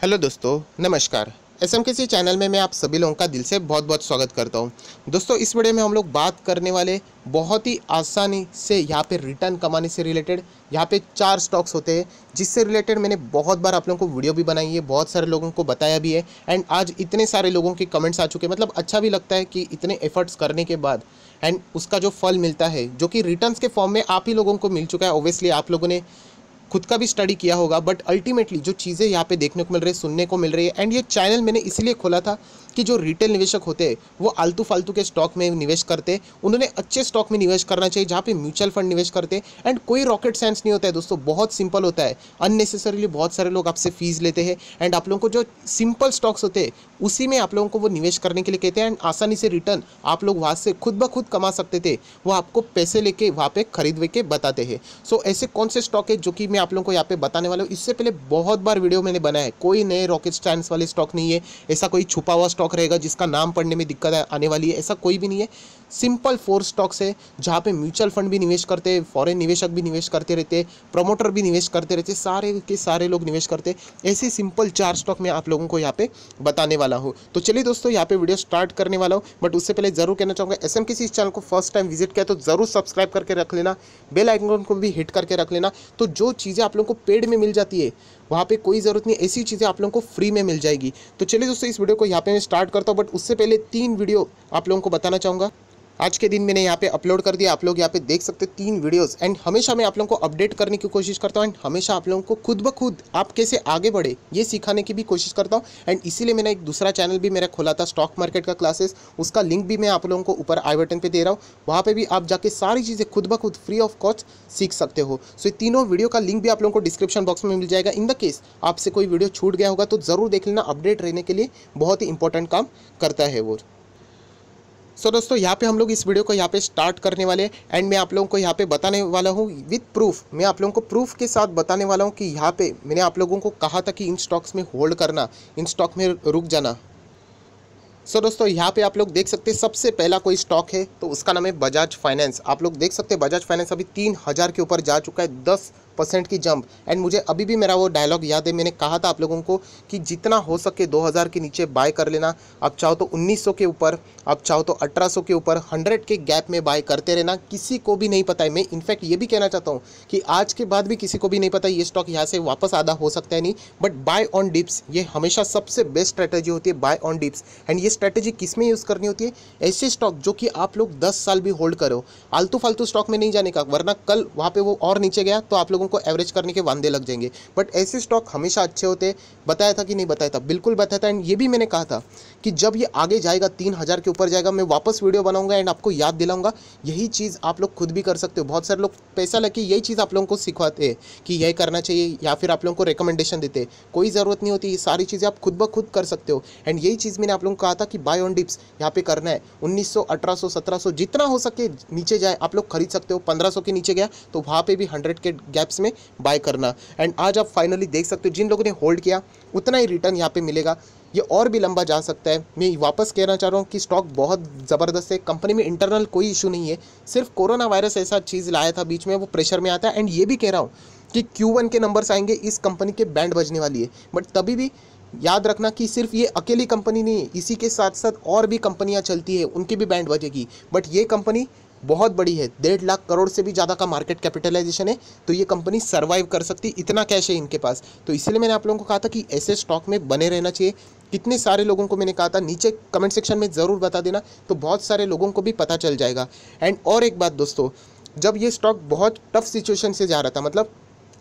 hello दोस्तों नमस्कार S M के चैनल में मैं आप सभी लोगों का दिल से बहुत बहुत स्वागत करता हूं दोस्तों इस वीडियो में हम लोग बात करने वाले बहुत ही आसानी से यहाँ पे रिटर्न कमाने से रिलेटेड यहाँ पे चार स्टॉक्स होते हैं जिससे रिलेटेड मैंने बहुत बार आप लोगों को वीडियो भी बनाई है बहुत सारे लोगों को बताया भी है एंड आज इतने सारे लोगों के कमेंट्स आ चुके हैं मतलब अच्छा भी लगता है कि इतने एफर्ट्स करने के बाद एंड उसका जो फल मिलता है जो कि रिटर्न के फॉर्म में आप ही लोगों को मिल चुका है ओबियसली आप लोगों ने खुद का भी स्टडी किया होगा बट अल्टीमेटली जो चीज़ें यहाँ पे देखने को मिल रही है सुनने को मिल रही है एंड ये चैनल मैंने इसलिए खोला था कि जो रिटेल निवेशक होते हैं वो आलतू फालतू के स्टॉक में निवेश करते उन्होंने अच्छे स्टॉक में निवेश करना चाहिए जहाँ पे म्यूचुअल फंड निवेश करते एंड कोई रॉकेट साइंस नहीं होता है दोस्तों बहुत सिंपल होता है अननेसेसरीली बहुत सारे लोग आपसे फीस लेते हैं एंड आप लोगों को जो सिंपल स्टॉक्स होते हैं उसी में आप लोगों को वो निवेश करने के लिए कहते हैं एंड आसानी से रिटर्न आप लोग वहाँ से खुद ब खुद कमा सकते थे वो आपको पैसे लेके वहाँ पे खरीद के बताते हैं सो ऐसे कौन से स्टॉक है जो कि मैं आप लोगों को यहाँ पे बताने वाला हूँ इससे पहले बहुत बार वीडियो मैंने बनाया है कोई नए रॉकेट स्टैंड वाले स्टॉक नहीं है ऐसा कोई छुपा हुआ स्टॉक स्टॉक रहेगा जिसका नाम पढ़ने में दिक्कत आने वाली है ऐसा कोई भी नहीं है सिंपल फोर स्टॉक्स है जहाँ पे म्यूचुअल फंड भी निवेश करते हैं फॉरेन निवेशक भी निवेश करते रहते हैं प्रमोटर भी निवेश करते रहते सारे के सारे लोग निवेश करते ऐसे सिंपल चार स्टॉक मैं आप लोगों को यहाँ पे बताने वाला हूँ तो चलिए दोस्तों यहाँ पे वीडियो स्टार्ट करने वाला हूँ बट उससे पहले ज़रूर कहना चाहूँगा एस एम किसी चैनल को फर्स्ट टाइम विजिट किया तो ज़रूर सब्सक्राइब करके रख लेना बेल आइकन को भी हिट करके रख लेना तो जो चीज़ें आप लोगों को पेड में मिल जाती है वहाँ पे कोई ज़रूरत नहीं ऐसी चीज़ें आप लोगों को फ्री में मिल जाएगी तो चलिए दोस्तों इस वीडियो को यहाँ पे मैं स्टार्ट करता हूँ बट उससे पहले तीन वीडियो आप लोगों को बताना चाहूँगा आज के दिन मैंने यहाँ पे अपलोड कर दिया आप लोग यहाँ पे देख सकते तीन वीडियोस एंड हमेशा मैं आप लोगों को अपडेट करने की कोशिश करता हूँ एंड हमेशा आप लोगों को खुद ब खुद आप कैसे आगे बढ़े ये सिखाने की भी कोशिश करता हूँ एंड इसीलिए मैंने एक दूसरा चैनल भी मेरा खोला था स्टॉक मार्केट का क्लासेस उसका लिंक भी मैं आप लोगों को ऊपर आई बटन पर दे रहा हूँ वहाँ पर भी आप जाके सारी चीज़ें खुद ब खुद फ्री ऑफ कॉस्ट सीख सकते हो सो तीनों वीडियो का लिंक भी आप लोगों को डिस्क्रिप्शन बॉक्स में मिल जाएगा इन द केस आपसे कोई वीडियो छूट गया होगा तो ज़रूर देख लेना अपडेट रहने के लिए बहुत ही इंपॉर्टेंट काम करता है वो सो so, दोस्तों यहाँ पे हम लोग इस वीडियो को यहाँ पे स्टार्ट करने वाले हैं एंड मैं आप लोगों को यहाँ पे बताने वाला हूँ विथ प्रूफ मैं आप लोगों को प्रूफ के साथ बताने वाला हूँ कि यहाँ पे मैंने आप लोगों को कहा था कि इन स्टॉक्स में होल्ड करना इन स्टॉक में रुक जाना सो so, दोस्तों यहाँ पे आप लोग देख सकते हैं सबसे पहला कोई स्टॉक है तो उसका नाम है बजाज फाइनेंस आप लोग देख सकते हैं बजाज फाइनेंस अभी तीन हज़ार के ऊपर जा चुका है दस परसेंट की जंप एंड मुझे अभी भी मेरा वो डायलॉग याद है मैंने कहा था आप लोगों को कि जितना हो सके 2000 के नीचे बाय कर लेना आप चाहो तो 1900 के ऊपर आप चाहो तो 1800 के ऊपर 100 के गैप में बाय करते रहना किसी को भी नहीं पता है मैं इनफैक्ट ये भी कहना चाहता हूँ कि आज के बाद भी किसी को भी नहीं पता ये स्टॉक यहाँ से वापस आधा हो सकता है नहीं बट बाय ऑन डिप्स ये हमेशा सबसे बेस्ट स्ट्रैटेजी होती है बाय ऑन डिप्स एंड ये स्ट्रैटेजी किस में यूज़ करनी होती है ऐसे स्टॉक जो कि आप लोग दस साल भी होल्ड करो आलतू फालतू स्टॉक में नहीं जाने का वरना कल वहाँ पर वो और नीचे गया तो आप लोगों लोगों को एवरेज करने के वांदे लग जाएंगे बट ऐसे स्टॉक हमेशा अच्छे होते बताया था कि नहीं बताया था बिल्कुल बताया था एंड ये भी मैंने कहा था कि जब ये आगे जाएगा तीन हज़ार के ऊपर जाएगा मैं वापस वीडियो बनाऊंगा एंड आपको याद दिलाऊंगा यही चीज़ आप लोग खुद भी कर सकते हो बहुत सारे लोग पैसा लगे यही चीज़ आप लोगों को सिखवाते हैं कि यही करना चाहिए या फिर आप लोगों को रिकमेंडेशन देते कोई ज़रूरत नहीं होती ये सारी चीज़ें आप खुद ब खुद कर सकते हो एंड यही चीज़ मैंने आप लोगों को कहा था कि बाय ऑन डिप्स यहाँ पे करना है उन्नीस सौ 1700 जितना हो सके नीचे जाए आप लोग खरीद सकते हो पंद्रह के नीचे गया तो वहाँ पर भी हंड्रेड के गैप मार्केट्स में बाय करना एंड आज आप फाइनली देख सकते हो जिन लोगों ने होल्ड किया उतना ही रिटर्न यहाँ पे मिलेगा ये और भी लंबा जा सकता है मैं वापस कहना चाह रहा हूँ कि स्टॉक बहुत ज़बरदस्त है कंपनी में इंटरनल कोई इशू नहीं है सिर्फ कोरोना वायरस ऐसा चीज़ लाया था बीच में वो प्रेशर में आता है एंड ये भी कह रहा हूँ कि Q1 के नंबर्स आएंगे इस कंपनी के बैंड बजने वाली है बट तभी भी याद रखना कि सिर्फ ये अकेली कंपनी नहीं है इसी के साथ साथ और भी कंपनियां चलती है उनकी भी बैंड बजेगी बट ये कंपनी बहुत बड़ी है डेढ़ लाख करोड़ से भी ज़्यादा का मार्केट कैपिटलाइजेशन है तो ये कंपनी सर्वाइव कर सकती इतना कैश है इनके पास तो इसलिए मैंने आप लोगों को कहा था कि ऐसे स्टॉक में बने रहना चाहिए कितने सारे लोगों को मैंने कहा था नीचे कमेंट सेक्शन में ज़रूर बता देना तो बहुत सारे लोगों को भी पता चल जाएगा एंड और एक बात दोस्तों जब ये स्टॉक बहुत टफ सिचुएशन से जा रहा था मतलब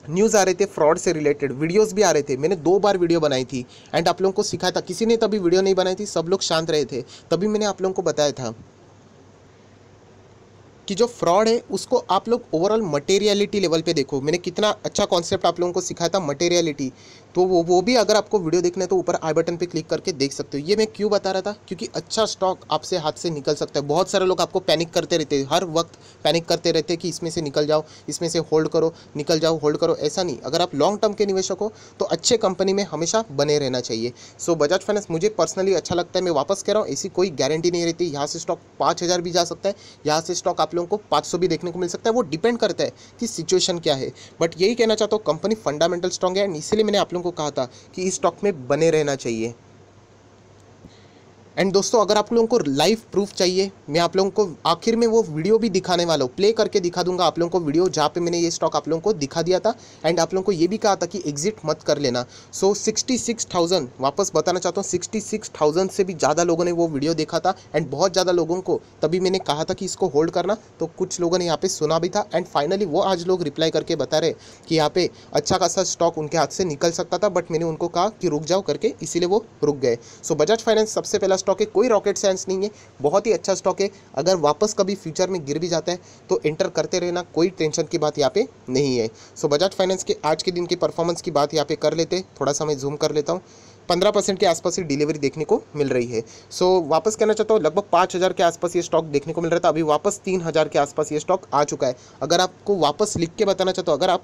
न्यूज़ आ रहे थे फ्रॉड से रिलेटेड वीडियोस भी आ रहे थे मैंने दो बार वीडियो बनाई थी एंड आप लोगों को सिखाया था किसी ने तभी वीडियो नहीं बनाई थी सब लोग शांत रहे थे तभी मैंने आप लोगों को बताया था कि जो फ्रॉड है उसको आप लोग ओवरऑल मटेरियलिटी लेवल पे देखो मैंने कितना अच्छा कॉन्सेप्ट आप लोगों को सिखाया था मटेरियलिटी तो वो वो भी अगर आपको वीडियो देखना है तो ऊपर आई बटन पे क्लिक करके देख सकते हो ये मैं क्यों बता रहा था क्योंकि अच्छा स्टॉक आपसे हाथ से निकल सकता है बहुत सारे लोग आपको पैनिक करते रहते हैं हर वक्त पैनिक करते रहते हैं कि इसमें से निकल जाओ इसमें से होल्ड करो निकल जाओ होल्ड करो ऐसा नहीं अगर आप लॉन्ग टर्म के निवेशक हो तो अच्छे कंपनी में हमेशा बने रहना चाहिए सो बजाज फाइनेंस मुझे पर्सनली अच्छा लगता है मैं वापस कह रहा हूँ ऐसी कोई गारंटी नहीं रहती यहाँ से स्टॉक पाँच हज़ार भी जा सकता है यहाँ से स्टॉक आप लोगों को पाँच सौ भी देखने को मिल सकता है वो डिपेंड करता है कि सिचुएशन क्या है बट यही कहना चाहता हूँ कंपनी फंडामेंटल स्ट्रॉन्ग है एंड इसीलिए मैंने आप लोगों को कहा था कि इस स्टॉक में बने रहना चाहिए एंड दोस्तों अगर आप लोगों को लाइव प्रूफ चाहिए मैं आप लोगों को आखिर में वो वीडियो भी दिखाने वाला हूँ प्ले करके दिखा दूंगा आप लोगों को वीडियो जहाँ पे मैंने ये स्टॉक आप लोगों को दिखा दिया था एंड आप लोगों को ये भी कहा था कि एग्जिट मत कर लेना सो सिक्सटी सिक्स थाउजेंड वापस बताना चाहता हूँ सिक्सटी सिक्स थाउजेंड से भी ज़्यादा लोगों ने वो वीडियो देखा था एंड बहुत ज़्यादा लोगों को तभी मैंने कहा था कि इसको होल्ड करना तो कुछ लोगों ने यहाँ पर सुना भी था एंड फाइनली वो आज लोग रिप्लाई करके बता रहे कि यहाँ पे अच्छा खासा स्टॉक उनके हाथ से निकल सकता था बट मैंने उनको कहा कि रुक जाओ करके इसीलिए वो रुक गए सो बजाज फाइनेंस सबसे पहला स्टॉक है कोई रॉकेट साइंस नहीं है बहुत ही अच्छा स्टॉक है अगर वापस कभी फ्यूचर में गिर भी जाता है तो एंटर करते रहना कोई टेंशन की बात यहाँ पे नहीं है सो बजाज फाइनेंस के आज के दिन की परफॉर्मेंस की बात यहाँ पे कर लेते थोड़ा सा मैं जूम कर लेता हूँ पंद्रह परसेंट के आसपास ही डिलीवरी देखने को मिल रही है सो so, वापस कहना चाहता हूँ लगभग पाँच हज़ार के आसपास ये स्टॉक देखने को मिल रहा था अभी वापस तीन हज़ार के आसपास ये स्टॉक आ चुका है अगर आपको वापस लिख के बताना चाहता हूँ अगर आप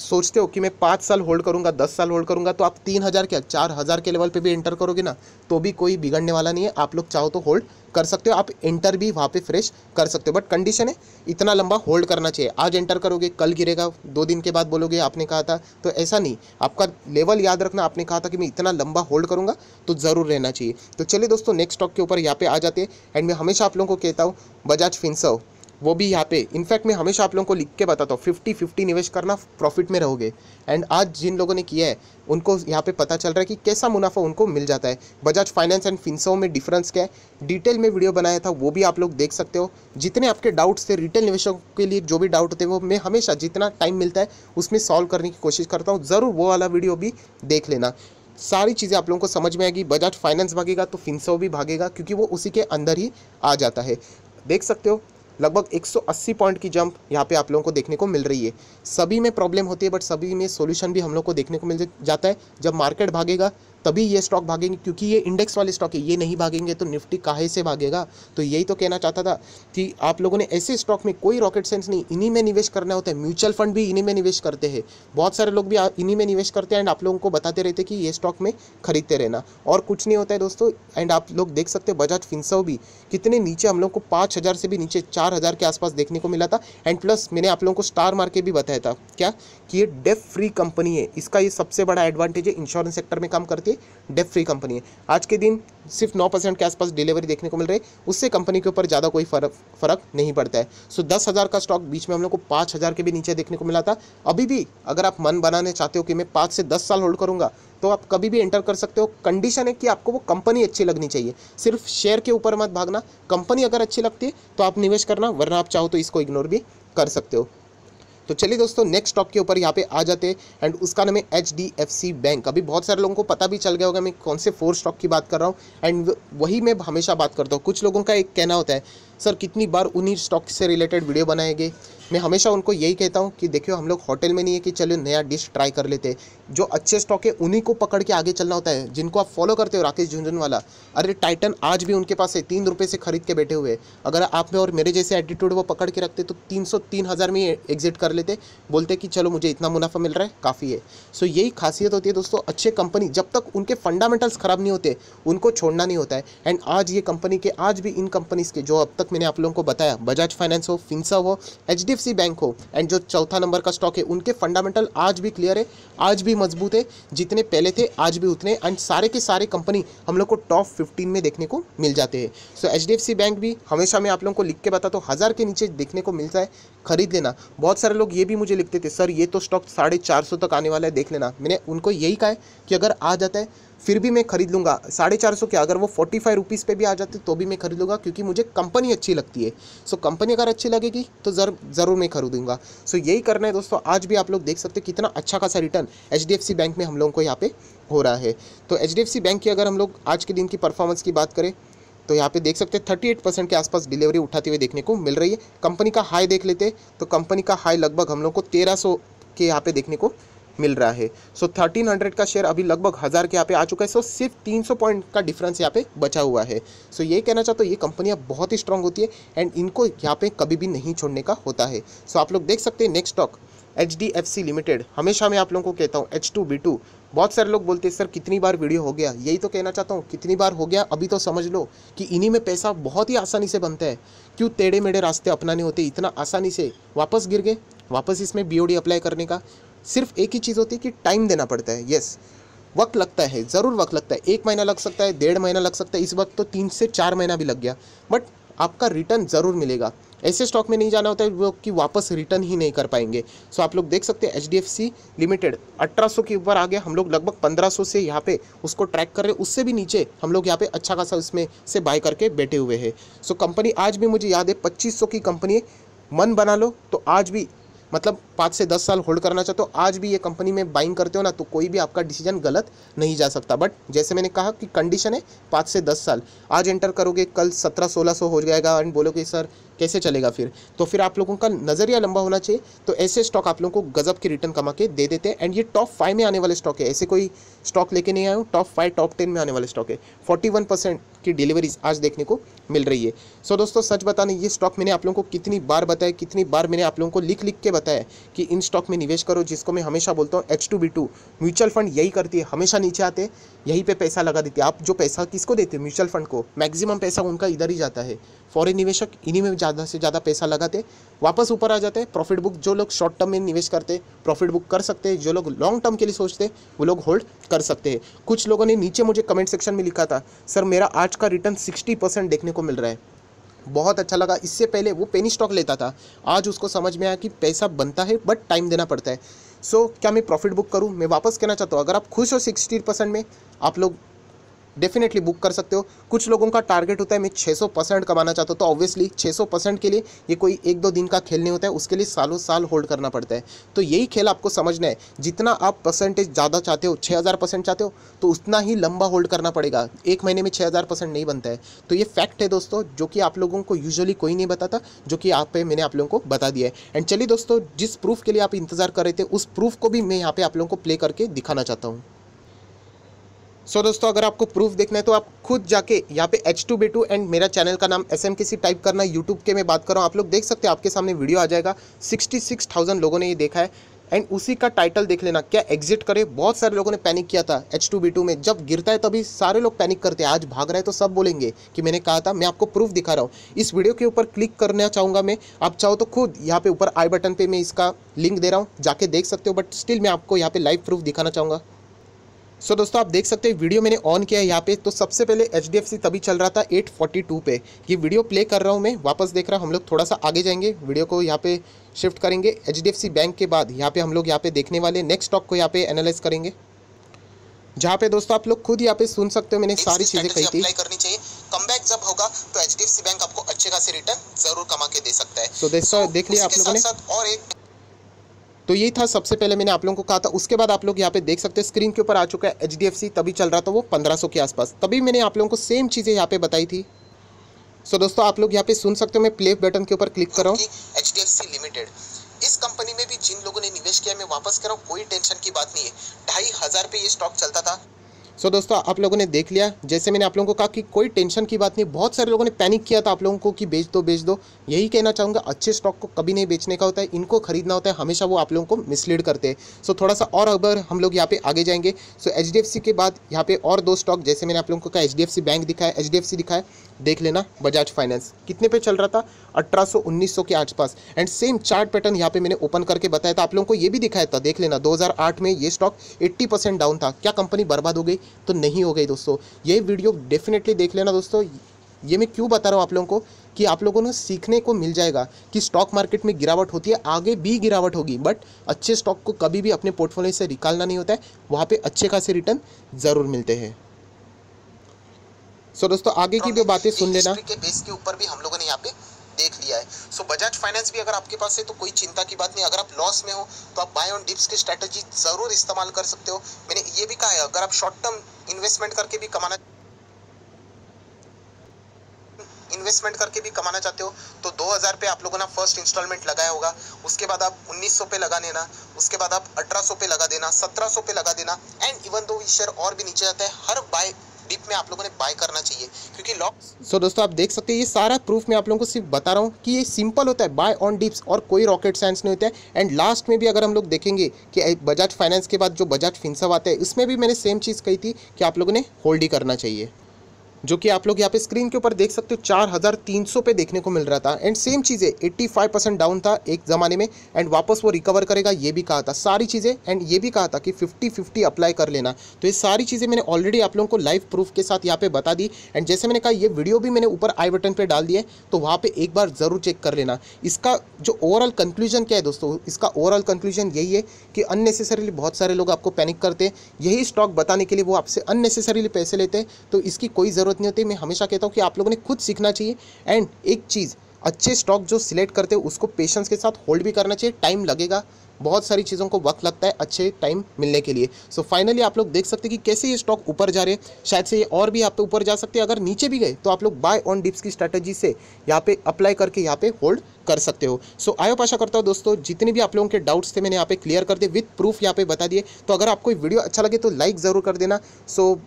सोचते हो कि मैं पाँच साल होल्ड करूंगा दस साल होल्ड करूंगा तो आप तीन हज़ार क्या चार हज़ार के लेवल पे भी एंटर करोगे ना तो भी कोई बिगड़ने वाला नहीं है आप लोग चाहो तो होल्ड कर सकते हो आप एंटर भी वहाँ पे फ्रेश कर सकते हो बट कंडीशन है इतना लंबा होल्ड करना चाहिए आज एंटर करोगे कल गिरेगा दो दिन के बाद बोलोगे आपने कहा था तो ऐसा नहीं आपका लेवल याद रखना आपने कहा था कि मैं इतना लंबा होल्ड करूँगा तो ज़रूर रहना चाहिए तो चलिए दोस्तों नेक्स्ट स्टॉक के ऊपर यहाँ पे आ जाते हैं एंड मैं हमेशा आप लोगों को कहता हूँ बजाज फिंसव वो भी यहाँ पे इनफैक्ट मैं हमेशा आप लोगों को लिख के बताता हूँ फिफ्टी फिफ्टी निवेश करना प्रॉफिट में रहोगे एंड आज जिन लोगों ने किया है उनको यहाँ पे पता चल रहा है कि कैसा मुनाफा उनको मिल जाता है बजाज फाइनेंस एंड फिनसो में डिफरेंस क्या है डिटेल में वीडियो बनाया था वो भी आप लोग देख सकते हो जितने आपके डाउट्स थे रिटेल निवेशकों के लिए जो भी डाउट होते वो मैं हमेशा जितना टाइम मिलता है उसमें सॉल्व करने की कोशिश करता हूँ ज़रूर वो वाला वीडियो भी देख लेना सारी चीज़ें आप लोगों को समझ में आएगी बजाज फाइनेंस भागेगा तो फिनसो भी भागेगा क्योंकि वो उसी के अंदर ही आ जाता है देख सकते हो लगभग 180 पॉइंट की जंप यहाँ पे आप लोगों को देखने को मिल रही है सभी में प्रॉब्लम होती है बट सभी में सोल्यूशन भी हम लोग को देखने को मिल जाता है जब मार्केट भागेगा तभी ये स्टॉक भागेंगे क्योंकि ये इंडेक्स वाले स्टॉक है ये नहीं भागेंगे तो निफ्टी काहे से भागेगा तो यही तो कहना चाहता था कि आप लोगों ने ऐसे स्टॉक में कोई रॉकेट साइंस नहीं इन्हीं में निवेश करना होता है म्यूचुअल फंड भी इन्हीं में निवेश करते हैं बहुत सारे लोग भी इन्हीं में निवेश करते हैं एंड आप लोगों को बताते रहते कि ये स्टॉक में खरीदते रहना और कुछ नहीं होता है दोस्तों एंड आप लोग देख सकते हैं बजाज फिंसव भी कितने नीचे हम लोग को पाँच हज़ार से भी नीचे चार हज़ार के आसपास देखने को मिला था एंड प्लस मैंने आप लोगों को स्टार मार्केट भी बताया था क्या कि ये डेफ फ्री कंपनी है इसका ये सबसे बड़ा एडवांटेज है इंश्योरेंस सेक्टर में काम करती है डेप फ्री कंपनी है आज के दिन सिर्फ नौ परसेंट के आसपास डिलीवरी देखने को मिल रही है उससे कंपनी के ऊपर ज़्यादा कोई फर्क फर्क नहीं पड़ता है सो दस हज़ार का स्टॉक बीच में हम लोग को पाँच हज़ार के भी नीचे देखने को मिला था अभी भी अगर आप मन बनाने चाहते हो कि मैं पाँच से दस साल होल्ड करूँगा तो आप कभी भी एंटर कर सकते हो कंडीशन है कि आपको वो कंपनी अच्छी लगनी चाहिए सिर्फ शेयर के ऊपर मत भागना कंपनी अगर अच्छी लगती है तो आप निवेश करना वरना आप चाहो तो इसको इग्नोर भी कर सकते हो तो चलिए दोस्तों नेक्स्ट स्टॉक के ऊपर यहाँ पे आ जाते हैं एंड उसका नाम है एच बैंक अभी बहुत सारे लोगों को पता भी चल गया होगा मैं कौन से फोर स्टॉक की बात कर रहा हूँ एंड वही मैं हमेशा बात करता हूँ कुछ लोगों का एक कहना होता है सर कितनी बार उन्हीं स्टॉक से रिलेटेड वीडियो बनाएंगे मैं हमेशा उनको यही कहता हूँ कि देखियो हम लोग होटल में नहीं है कि चलो नया डिश ट्राई कर लेते जो अच्छे स्टॉक है उन्हीं को पकड़ के आगे चलना होता है जिनको आप फॉलो करते हो राकेश झुंझुनवाला अरे टाइटन आज भी उनके पास है तीन रुपये से खरीद के बैठे हुए अगर आप में और मेरे जैसे एटीट्यूड वो पकड़ के रखते तो तीन सौ तीन हज़ार में एग्जिट कर लेते बोलते कि चलो मुझे इतना मुनाफा मिल रहा है काफ़ी है सो यही खासियत होती है दोस्तों अच्छे कंपनी जब तक उनके फंडामेंटल्स ख़राब नहीं होते उनको छोड़ना नहीं होता है एंड आज ये कंपनी के आज भी इन कंपनीज़ के जो अब तक मैंने आप लोगों को बताया बजाज फाइनेंस हो फिंसा हो एच एच बैंक हो एंड जो चौथा नंबर का स्टॉक है उनके फंडामेंटल आज भी क्लियर है आज भी मजबूत है जितने पहले थे आज भी उतने एंड सारे के सारे कंपनी हम लोग को टॉप फिफ्टीन में देखने को मिल जाते हैं सो एच बैंक भी हमेशा मैं आप लोगों को लिख के बताता तो हूँ हज़ार के नीचे देखने को मिलता है खरीद लेना बहुत सारे लोग ये भी मुझे लिखते थे सर ये तो स्टॉक साढ़े चार सौ तक आने वाला है देख लेना मैंने उनको यही कहा है कि अगर आ जाता है फिर भी मैं खरीद लूँगा साढ़े चार सौ क्या अगर वो फोर्टी फाइव रुपीज़ पर भी आ जाते तो भी मैं खरीद लूँगा क्योंकि मुझे कंपनी अच्छी लगती है सो कंपनी अगर अच्छी लगेगी तो जर ज़रूर मैं खरीदूँगा सो यही करना है दोस्तों आज भी आप लोग देख सकते कितना अच्छा खासा रिटर्न एच बैंक में हम लोगों को यहाँ पर हो रहा है तो एच बैंक की अगर हम लोग आज के दिन की परफॉर्मेंस की बात करें तो यहाँ पे देख सकते हैं थर्टी एट परसेंट के आसपास डिलीवरी उठाते हुए देखने को मिल रही है कंपनी का हाई देख लेते तो कंपनी का हाई लगभग हम लोग को तेरह सौ के यहाँ पे देखने को मिल रहा है सो थर्टीन हंड्रेड का शेयर अभी लगभग हज़ार के यहाँ पे आ चुका है सो so, सिर्फ तीन सौ पॉइंट का डिफरेंस यहाँ पे बचा हुआ है सो so, ये कहना चाहता हूँ ये कंपनियाँ बहुत ही स्ट्रांग होती है एंड इनको यहाँ पे कभी भी नहीं छोड़ने का होता है सो so, आप लोग देख सकते हैं next stock H D F C limited हमेशा मैं आप लोगों को कहता हूँ एच टू बी टू बहुत सारे लोग बोलते हैं सर कितनी बार वीडियो हो गया यही तो कहना चाहता हूँ कितनी बार हो गया अभी तो समझ लो कि इन्हीं में पैसा बहुत ही आसानी से बनता है क्यों टेढ़े मेढ़े रास्ते अपनाने होते इतना आसानी से वापस गिर गए वापस इसमें बी अप्लाई करने का सिर्फ एक ही चीज़ होती है कि टाइम देना पड़ता है यस वक्त लगता है ज़रूर वक्त लगता है एक महीना लग सकता है डेढ़ महीना लग सकता है इस वक्त तो तीन से चार महीना भी लग गया बट आपका रिटर्न ज़रूर मिलेगा ऐसे स्टॉक में नहीं जाना होता है जो कि वापस रिटर्न ही नहीं कर पाएंगे सो आप लोग देख सकते हैं एच लिमिटेड 1800 के ऊपर आ गया हम लोग लगभग 1500 से यहाँ पे उसको ट्रैक कर रहे हैं उससे भी नीचे हम लोग यहाँ पे अच्छा खासा उसमें से बाय करके बैठे हुए हैं सो कंपनी आज भी मुझे याद है पच्चीस की कंपनी मन बना लो तो आज भी मतलब पाँच से दस साल होल्ड करना चाहते हो आज भी ये कंपनी में बाइंग करते हो ना तो कोई भी आपका डिसीजन गलत नहीं जा सकता बट जैसे मैंने कहा कि कंडीशन है पाँच से दस साल आज एंटर करोगे कल सत्रह सोलह सौ हो जाएगा एंड बोलोगे सर कैसे चलेगा फिर तो फिर आप लोगों का नज़रिया लंबा होना चाहिए तो ऐसे स्टॉक आप लोगों को गजब के रिटर्न कमा के दे देते हैं एंड ये टॉप फाइव में आने वाले स्टॉक है ऐसे कोई स्टॉक लेके नहीं आया हूँ टॉप फाइव टॉप टेन में आने वाले स्टॉक है फोर्टी वन परसेंट की डिलीवरीज आज देखने को मिल रही है सो दोस्तों सच बताने ये स्टॉक मैंने आप लोगों को कितनी बार बताया कितनी बार मैंने आप लोगों को लिख लिख के बताया कि इन स्टॉक में निवेश करो जिसको मैं हमेशा बोलता हूँ H two B two mutual fund यही करती है हमेशा नीचे आते यहीं पे पैसा लगा देते आप जो पैसा किसको देते म्यूचुअल फंड को मैक्सिमम पैसा उनका इधर ही जाता है फॉरेन निवेशक इन्हीं में ज़्यादा से ज़्यादा पैसा लगाते वापस ऊपर आ जाते हैं प्रॉफिट बुक जो लोग शॉर्ट टर्म में निवेश करते प्रॉफिट बुक कर सकते हैं जो लोग लॉन्ग टर्म के लिए सोचते वो लोग होल्ड कर सकते हैं कुछ लोगों ने नीचे मुझे कमेंट सेक्शन में लिखा था सर मेरा आज का रिटर्न सिक्सटी देखने को मिल रहा है बहुत अच्छा लगा इससे पहले वो पेनी स्टॉक लेता था आज उसको समझ में आया कि पैसा बनता है बट टाइम देना पड़ता है सो so, क्या मैं प्रॉफिट बुक करूँ मैं वापस कहना चाहता हूँ अगर आप खुश हो सिक्सटी परसेंट में आप लोग डेफिनेटली बुक कर सकते हो कुछ लोगों का टारगेट होता है मैं 600 परसेंट कमाना चाहता हूँ तो ऑब्वियसली 600 परसेंट के लिए ये कोई एक दो दिन का खेल नहीं होता है उसके लिए सालों साल होल्ड करना पड़ता है तो यही खेल आपको समझना है जितना आप परसेंटेज ज़्यादा चाहते हो छः चाहते हो तो उतना ही लंबा होल्ड करना पड़ेगा एक महीने में छः नहीं बनता है तो ये फैक्ट है दोस्तों जो कि आप लोगों को यूजली कोई नहीं बताता जो कि आप पे मैंने आप लोगों को बता दिया है एंड चलिए दोस्तों जिस प्रूफ के लिए आप इंतज़ार कर रहे थे उस प्रूफ को भी मैं यहाँ पे आप लोगों को प्ले करके दिखाना चाहता हूँ सो so, दोस्तों अगर आपको प्रूफ देखना है तो आप खुद जाके यहाँ पे H two B two and मेरा चैनल का नाम एस एम किसी टाइप करना यूट्यूब के मैं बात कर रहा हूँ आप लोग देख सकते हैं आपके सामने वीडियो आ जाएगा सिक्सटी सिक्स थाउजेंड लोगों ने ये देखा है एंड उसी का टाइटल देख लेना क्या एग्जिट करे बहुत सारे लोगों ने पैनिक किया था एच टू बी टू में जब गिरता है तभी सारे लोग पैनिक करते हैं आज भाग रहे हैं तो सब बोलेंगे कि मैंने कहा था मैं आपको प्रूफ दिखा रहा हूँ इस वीडियो के ऊपर क्लिक करना चाहूँगा मैं आप चाहो तो खुद यहाँ पे ऊपर आई बटन पे मैं इसका लिंक दे रहा हूँ जाके देख सकते हो बट स्टिल मैं आपको यहाँ पे लाइव प्रूफ दिखाना चाहूँगा सो so, दोस्तों आप देख सकते हैं वीडियो मैंने ऑन किया है यहाँ पे तो सबसे पहले एच तभी चल रहा था 842 पे ये वीडियो प्ले कर रहा हूँ मैं वापस देख रहा हूँ हम लोग थोड़ा सा आगे जाएंगे वीडियो को यहाँ पे शिफ्ट करेंगे एच बैंक के बाद यहाँ पे हम लोग यहाँ पे देखने वाले नेक्स्ट स्टॉक को यहाँ पे एनालाइज करेंगे जहाँ पे दोस्तों आप लोग खुद यहाँ पे सुन सकते हो मैंने सारी चीज़ें कही थी करनी चाहिए कम जब होगा तो एच बैंक आपको अच्छे खासे रिटर्न जरूर कमा के दे सकता है तो देख लिया आप लोगों ने और एक तो यही था सबसे पहले मैंने आप लोगों को कहा था उसके बाद आप लोग यहाँ पे देख सकते हैं स्क्रीन के ऊपर आ चुका है एच तभी चल रहा था वो पंद्रह के आसपास तभी मैंने आप लोगों को सेम चीज़ें यहाँ पे बताई थी सो दोस्तों आप लोग यहाँ पे सुन सकते हो मैं प्ले बटन के ऊपर क्लिक कर रहा हूँ H D F C limited इस कंपनी में भी जिन लोगों ने निवेश किया मैं वापस कर रहा हूँ कोई टेंशन की बात नहीं है ढाई हज़ार पे ये स्टॉक चलता था सो so, दोस्तों आप लोगों ने देख लिया जैसे मैंने आप लोगों को कहा कि कोई टेंशन की बात नहीं बहुत सारे लोगों ने पैनिक किया था आप लोगों को कि बेच दो बेच दो यही कहना चाहूँगा अच्छे स्टॉक को कभी नहीं बेचने का होता है इनको खरीदना होता है हमेशा वो आप लोगों को मिसलीड करते हैं सो so, थोड़ा सा और अगर हम लोग यहाँ पे आगे जाएंगे सो so, एच के बाद यहाँ पे और दो स्टॉक जैसे मैंने आप लोगों को कहा एच बैंक दिखा है एच दिखा है देख लेना बजाज फाइनेंस कितने पे चल रहा था अठारह सौ उन्नीस सौ के आसपास एंड सेम चार्ट पैटर्न यहाँ पे मैंने ओपन करके बताया था आप लोगों को ये भी दिखाया था देख लेना 2008 में ये स्टॉक 80 परसेंट डाउन था क्या कंपनी बर्बाद हो गई तो नहीं हो गई दोस्तों ये वीडियो डेफिनेटली देख लेना दोस्तों ये मैं क्यों बता रहा हूँ आप लोगों को कि आप लोगों ने सीखने को मिल जाएगा कि स्टॉक मार्केट में गिरावट होती है आगे भी गिरावट होगी बट अच्छे स्टॉक को कभी भी अपने पोर्टफोलियो से निकालना नहीं होता है वहाँ पर अच्छे खासे रिटर्न ज़रूर मिलते हैं सो so, दोस्तों आगे की भी बातें सुन लेना के बेस के ऊपर भी हम लोगों ने यहाँ पे देख लिया है सो बजाज फाइनेंस भी अगर आपके पास है तो कोई चिंता की बात नहीं अगर आप लॉस में हो तो आप बाय ऑन डिप्स की स्ट्रैटेजी ज़रूर इस्तेमाल कर सकते हो मैंने ये भी कहा है अगर आप शॉर्ट टर्म इन्वेस्टमेंट करके भी कमाना इन्वेस्टमेंट करके भी कमाना चाहते हो तो 2000 पे आप लोगों ने फर्स्ट इंस्टॉलमेंट लगाया होगा उसके बाद आप 1900 पे लगा देना उसके बाद आप 1800 पे लगा देना 1700 पे लगा देना एंड इवन दो शेयर और भी नीचे जाते हैं हर बाय डिप में आप लोगों ने बाय करना चाहिए क्योंकि लॉक सो so, दोस्तों आप देख सकते हैं ये सारा प्रूफ मैं आप लोगों को सिर्फ बता रहा हूँ कि ये सिंपल होता है बाय ऑन डिप्स और कोई रॉकेट साइंस नहीं होता है एंड लास्ट में भी अगर हम लोग देखेंगे कि बजाज फाइनेंस के बाद जो बजाज फिंसव आता है उसमें भी मैंने सेम चीज़ कही थी कि आप लोगों ने होल्ड ही करना चाहिए जो कि आप लोग यहाँ पे स्क्रीन के ऊपर देख सकते हो चार हज़ार तीन सौ पे देखने को मिल रहा था एंड सेम चीज़ें एट्टी फाइव परसेंट डाउन था एक ज़माने में एंड वापस वो रिकवर करेगा ये भी कहा था सारी चीज़ें एंड ये भी कहा था कि फिफ्टी फिफ्टी अप्लाई कर लेना तो ये सारी चीज़ें मैंने ऑलरेडी आप लोगों को लाइव प्रूफ के साथ यहाँ पे बता दी एंड जैसे मैंने कहा ये वीडियो भी मैंने ऊपर आई बटन पर डाल दिए तो वहाँ पर एक बार ज़रूर चेक कर लेना इसका जो ओवरऑल कंक्लूजन क्या है दोस्तों इसका ओवरऑल कंक्लूजन यही है कि अननेसेसरीली बहुत सारे लोग आपको पैनिक करते हैं यही स्टॉक बताने के लिए वो आपसे अननेसेसरीली पैसे लेते हैं तो इसकी कोई ज़रूरत ज़रूरत नहीं होती मैं हमेशा कहता हूँ कि आप लोगों ने खुद सीखना चाहिए एंड एक चीज़ अच्छे स्टॉक जो सिलेक्ट करते हो उसको पेशेंस के साथ होल्ड भी करना चाहिए टाइम लगेगा बहुत सारी चीज़ों को वक्त लगता है अच्छे टाइम मिलने के लिए सो so फाइनली आप लोग देख सकते हैं कि कैसे ये स्टॉक ऊपर जा रहे हैं शायद से ये और भी आप ऊपर जा सकते हैं अगर नीचे भी गए तो आप लोग बाय ऑन डिप्स की स्ट्रैटेजी से यहाँ पे अप्लाई करके यहाँ पे होल्ड कर सकते हो सो so, आयो आशा करता हूँ दोस्तों जितने भी आप लोगों के डाउट्स थे मैंने यहाँ पे क्लियर कर दिए विथ प्रूफ यहाँ पे बता दिए तो अगर आपको वीडियो अच्छा लगे तो लाइक ज़रूर कर देना सो so,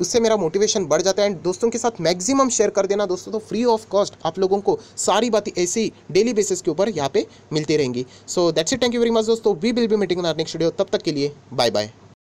उससे मेरा मोटिवेशन बढ़ जाता है एंड दोस्तों के साथ मैक्सिमम शेयर कर देना दोस्तों तो फ्री ऑफ कॉस्ट आप लोगों को सारी बातें ऐसे ही डेली बेसिस के ऊपर यहाँ पे मिलती रहेंगी so that's it thank you very much दोस्तों we will be meeting next video तब तक के लिए बाय बाय